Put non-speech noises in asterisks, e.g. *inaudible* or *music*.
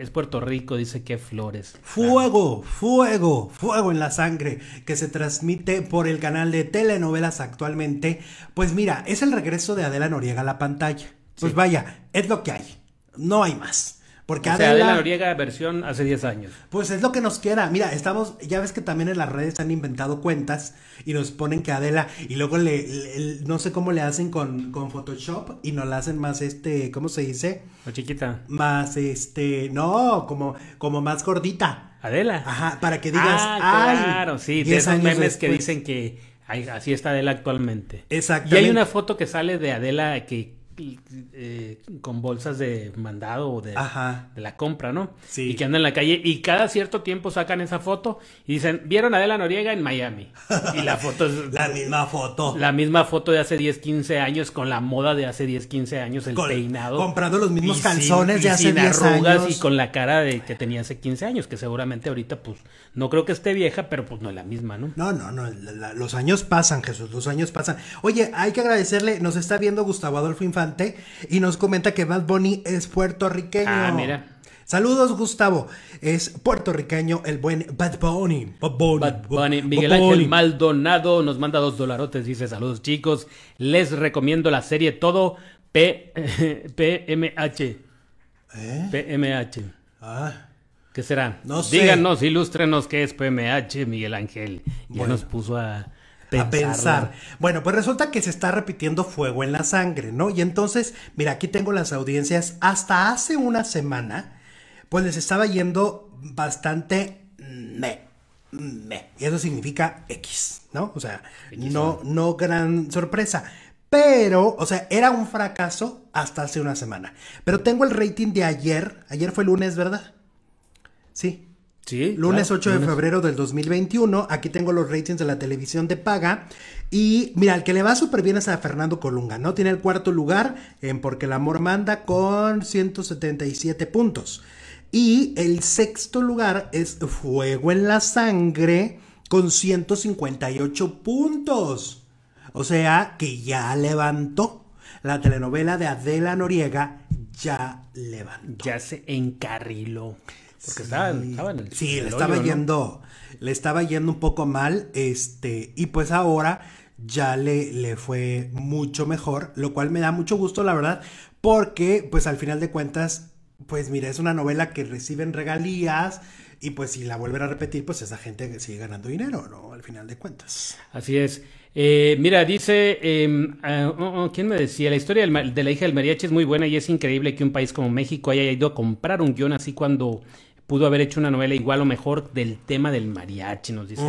Es Puerto Rico, dice que flores. Fuego, fuego, fuego en la sangre que se transmite por el canal de telenovelas actualmente. Pues mira, es el regreso de Adela Noriega a la pantalla. Pues vaya, es lo que hay. No hay más. Porque o sea, Adela, Noriega versión hace 10 años. Pues es lo que nos queda. Mira, estamos, ya ves que también en las redes han inventado cuentas y nos ponen que Adela y luego le, no sé cómo le hacen con, Photoshop y nos la hacen más este, ¿cómo se dice? Más chiquita. Más este, no, como como más gordita. Adela. Ajá, para que digas, ah, claro, sí, de esos memes que dicen que así está Adela actualmente. Exactamente. Y hay una foto que sale de Adela que eh, con bolsas de mandado o de, la compra, ¿no? Sí. Y que andan en la calle y cada cierto tiempo sacan esa foto y dicen, vieron a Adela Noriega en Miami. Y la foto es... *laughs* la misma foto. La misma foto de hace 10, 15 años con la moda de hace 10, 15 años, el peinado. Comprando los mismos calzones de hace 10 años. Y con la cara de que tenía hace 15 años, que seguramente ahorita pues no creo que esté vieja, pero pues no es la misma, ¿no? No, no, no, los años pasan, Jesús, los años pasan. Oye, hay que agradecerle, nos está viendo Gustavo Adolfo Infante y nos comenta que Bad Bunny es puertorriqueño. Ah, mira. Saludos, Gustavo. Es puertorriqueño el buen Bad Bunny. Bad Bunny. Miguel Ángel Maldonado nos manda dos dolarotes. Dice: Saludos, chicos. Les recomiendo la serie Todo P *laughs* PMH. ¿Eh? PMH. Ah. ¿Qué será? Díganos, ilústrenos qué es PMH, Miguel Ángel. Ya nos puso a a pensar. Bueno, pues resulta que se está repitiendo fuego en la sangre, ¿no? Y entonces, mira, aquí tengo las audiencias. Hasta hace una semana, pues les estaba yendo bastante me. Me. Y eso significa X, ¿no? O sea, no, no gran sorpresa. Pero, o sea, era un fracaso hasta hace una semana. Pero tengo el rating de ayer. Ayer fue lunes, ¿verdad? Sí lunes 8 de febrero del 2021. Aquí tengo los ratings de la televisión de paga. Y mira, el que le va súper bien es a Fernando Colunga, ¿no? Tiene el cuarto lugar en Porque el amor manda con 177 puntos. Y el sexto lugar es Fuego en la sangre con 158 puntos. O sea que ya levantó la telenovela de Adela Noriega. Ya levantó. Ya se encarriló. Porque sí. en el, Sí, le estaba yendo, le estaba yendo un poco mal, este, y pues ahora ya le, le fue mucho mejor, lo cual me da mucho gusto, la verdad, porque pues al final de cuentas, pues mira, es una novela que reciben regalías, y pues si la vuelven a repetir, pues esa gente sigue ganando dinero, ¿no? Al final de cuentas. Así es. Eh, mira, dice, em, ah, oh, oh, ¿quién me decía? La historia de la hija del mariachi es muy buena y es increíble que un país como México haya ido a comprar un guión así cuando pudo haber hecho una novela igual o mejor del tema del mariachi, nos dice